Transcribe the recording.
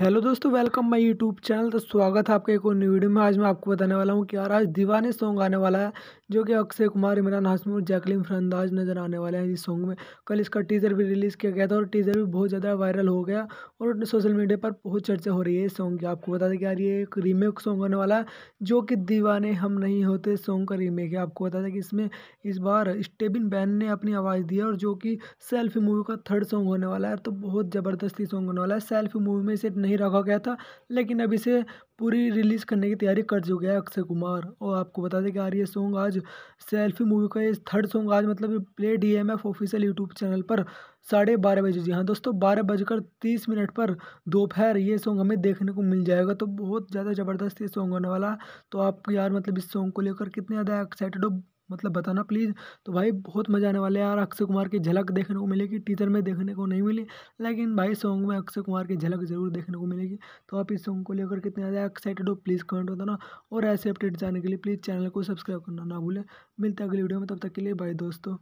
hello दोस्तों welcome my YouTube channel तो स्वागत है आपका एक और न्यू वीडियो में आज मैं आपको बताने वाला हूँ कि यार आज दीवाने सॉन्ग आने वाला है जो कि अक्षय कुमार इमरान हाशमी और जैकलिन फरंदाज नज़र आने वाले हैं इस सॉन्ग में कल इसका टीज़र भी रिलीज़ किया गया था और टीज़र भी बहुत ज़्यादा वायरल हो गया और सोशल मीडिया पर बहुत चर्चा हो रही है इस सॉन्ग की आपको बता दें कि यार ये एक रीमेक सॉन्ग होने वाला है जो कि दीवाने हम नहीं होते सॉन्ग का रीमेक है आपको बता दें कि इसमें इस बार स्टेबिन बैन ने अपनी आवाज़ दी है और जो कि सेल्फी मूवी का थर्ड सॉन्ग होने वाला है तो बहुत ज़बरदस्ती सॉन्ग होने वाला है सेल्फी मूवी में सिर्फ नहीं रखा गया था लेकिन अब इसे पूरी रिलीज़ करने की तैयारी कर चुके हैं अक्षय कुमार और आपको बता दें कि यार ये सॉन्ग आज सेल्फी मूवी का ये थर्ड सॉन्ग आज मतलब play D M F official YouTube channel पर साढ़े बारह बजे जी हाँ दोस्तों बारह बजकर तीस मिनट पर दोपहर ये सॉन्ग हमें देखने को मिल जाएगा तो बहुत ज़्यादा ज़बरदस्त ये सॉन्ग होने वाला तो आप यार मतलब इस सॉन्ग को लेकर कितने ज़्यादा एक्साइटेड हो मतलब बताना प्लीज़ तो भाई बहुत मज़ा आने वाला है यार अक्षय कुमार की झलक देखने को मिलेगी टीजर में देखने को नहीं मिली लेकिन भाई सॉन्ग में अक्षय कुमार की झलक जरूर देखने को मिलेगी तो आप इस सॉन्ग को लेकर कितने ज़्यादा एक्साइटेड हो प्लीज़ कमेंट बताना और ऐसे अपडेट जाने के लिए प्लीज़ चैनल को सब्सक्राइब करना ना भूलें मिलते अगली वीडियो में तब तक के लिए भाई दोस्तों